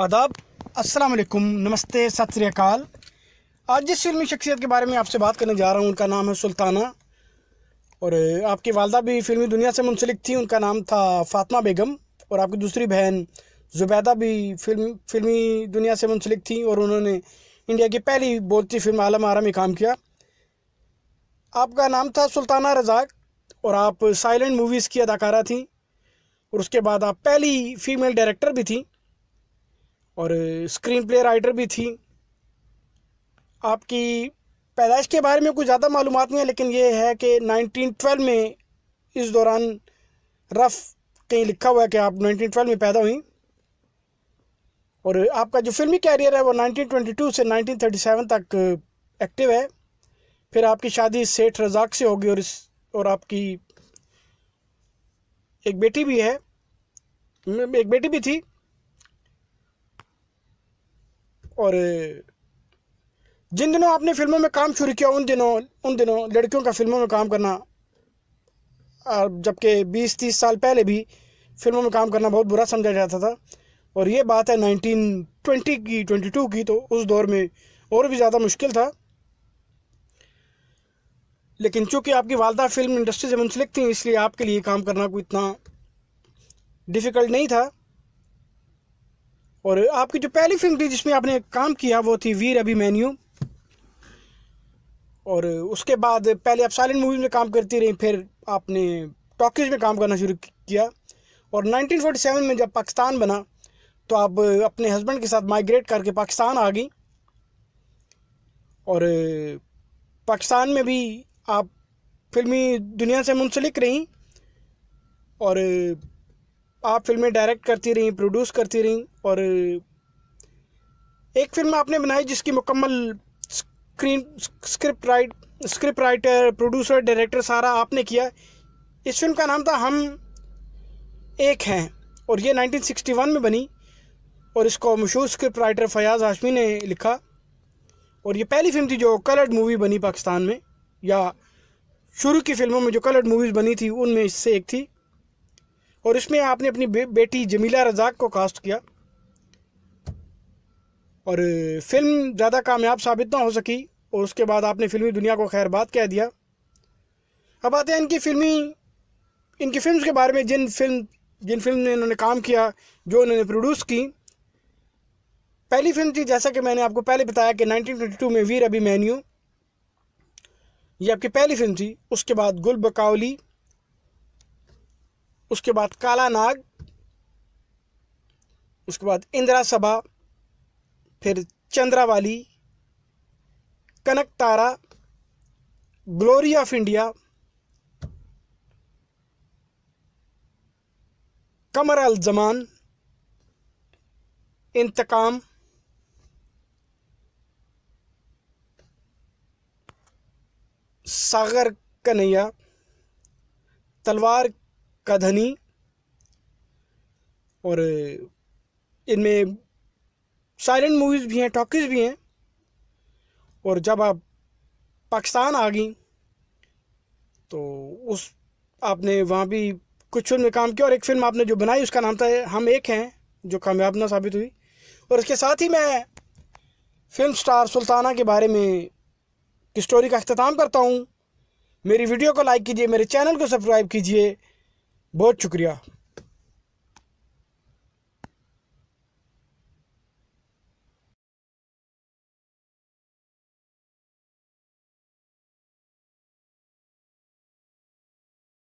आदाब अस्सलाम वालेकुम नमस्ते सत श्रीकाल आज जिस फिल्मी शख्सियत के बारे में आपसे बात करने जा रहा हूँ उनका नाम है सुल्ताना और आपकी वालदा भी फिल्मी दुनिया से मुंसलिक थी उनका नाम था फातमा बेगम और आपकी दूसरी बहन जुबैदा भी फिल्म फिल्मी दुनिया से मुंसलिक थी और उन्होंने इंडिया की पहली बोलती फिल्म आलम आरा में काम किया आपका नाम था सुल्ताना रजाक और आप साइलेंट मूवीज़ की अदाकारा थी और उसके बाद आप पहली फ़ीमेल डायरेक्टर भी थी और स्क्रीन प्ले राइटर भी थी आपकी पैदाइश के बारे में कुछ ज़्यादा मालूम नहीं है लेकिन ये है कि 1912 में इस दौरान रफ़ कहीं लिखा हुआ है कि आप 1912 में पैदा हुई और आपका जो फिल्मी कैरियर है वो 1922 से 1937 तक एक्टिव है फिर आपकी शादी सेठ रजाक से होगी और इस और आपकी एक बेटी भी है एक बेटी भी थी और जिन दिनों आपने फिल्मों में काम शुरू किया उन दिनों उन दिनों लड़कियों का फिल्मों में काम करना जबकि बीस तीस साल पहले भी फिल्मों में काम करना बहुत बुरा समझा जाता था और ये बात है 1920 की 22 की तो उस दौर में और भी ज़्यादा मुश्किल था लेकिन चूंकि आपकी वालदा फिल्म इंडस्ट्री से मुंसलिक थी इसलिए आपके लिए काम करना कोई इतना डिफ़िकल्ट नहीं था और आपकी जो पहली फिल्म थी जिसमें आपने काम किया वो थी वीर अभिमन्यू और उसके बाद पहले आप साइलेंट मूवीज में काम करती रहीं फिर आपने टॉकीज में काम करना शुरू किया और 1947 में जब पाकिस्तान बना तो आप अपने हस्बैंड के साथ माइग्रेट करके पाकिस्तान आ गई और पाकिस्तान में भी आप फिल्मी दुनिया से मुंसलिक रहीं और आप फिल्में डायरेक्ट करती रहीं प्रोड्यूस करती रहीं और एक फिल्म आपने बनाई जिसकी मुकम्मल screen script write script writer producer director सारा आपने किया इस फिल्म का नाम था हम एक हैं और ये 1961 में बनी और इसको मशहूर स्क्रिप्ट राइटर फयाज हाशमी ने लिखा और ये पहली फिल्म थी जो कलर्ड मूवी बनी पाकिस्तान में या शुरू की फिल्मों में जो कलर्ड मूवीज़ बनी थी उनमें इससे एक थी और इसमें आपने अपनी बे, बेटी जमीला रजाक को कास्ट किया और फिल्म ज़्यादा कामयाब साबित ना हो सकी और उसके बाद आपने फिल्मी दुनिया को खैरबाद कह दिया अब आते हैं इनकी फिल्मी इनकी फिल्म के बारे में जिन फिल्म जिन फिल्म ने इन्होंने काम किया जो इन्होंने प्रोड्यूस की पहली फिल्म थी जैसा कि मैंने आपको पहले बताया कि 1922 में वीर मैन्यू ये आपकी पहली फिल्म थी उसके बाद गुल बकावली उसके बाद काला नाग उसके बाद इंदिरा सभा फिर Chandravali Kanak Tara Glory of India Qamar al Zaman Intekam Sagar Kanhaiya तलवार का धनी और इनमें साइलेंट मूवीज़ भी हैं टॉकीज़ भी हैं और जब आप पाकिस्तान आ गई तो उस आपने वहाँ भी कुछ फिल्म में काम किया और एक फिल्म आपने जो बनाई उसका नाम था हम एक हैं जो कामयाब ना साबित हुई और इसके साथ ही मैं फिल्म स्टार सुल्ताना के बारे में की स्टोरी का अख्ताम करता हूँ मेरी वीडियो को लाइक कीजिए मेरे चैनल को सब्सक्राइब कीजिए बहुत शुक्रिया